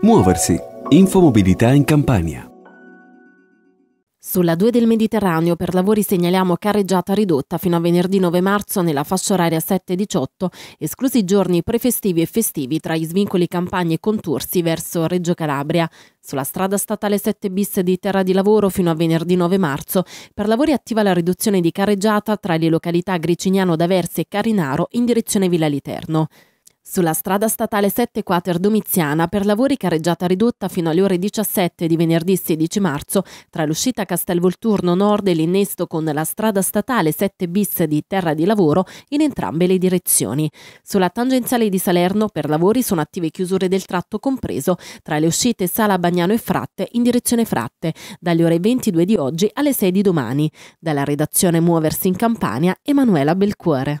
Muoversi. Infomobilità in Campania. Sulla 2 del Mediterraneo per lavori segnaliamo carreggiata ridotta fino a venerdì 9 marzo nella fascia oraria 7-18, esclusi giorni prefestivi e festivi tra gli svincoli campagne e Contursi verso Reggio Calabria. Sulla strada statale 7 bis di terra di lavoro fino a venerdì 9 marzo, per lavori attiva la riduzione di carreggiata tra le località Gricignano d'Aversi e Carinaro in direzione Villa Literno. Sulla strada statale 7 Quater Domiziana, per lavori carreggiata ridotta fino alle ore 17 di venerdì 16 marzo, tra l'uscita Castelvolturno Nord e l'innesto con la strada statale 7 bis di Terra di Lavoro in entrambe le direzioni. Sulla tangenziale di Salerno, per lavori sono attive chiusure del tratto compreso tra le uscite Sala Bagnano e Fratte in direzione Fratte, dalle ore 22 di oggi alle 6 di domani. Dalla redazione Muoversi in Campania, Emanuela Belcuore.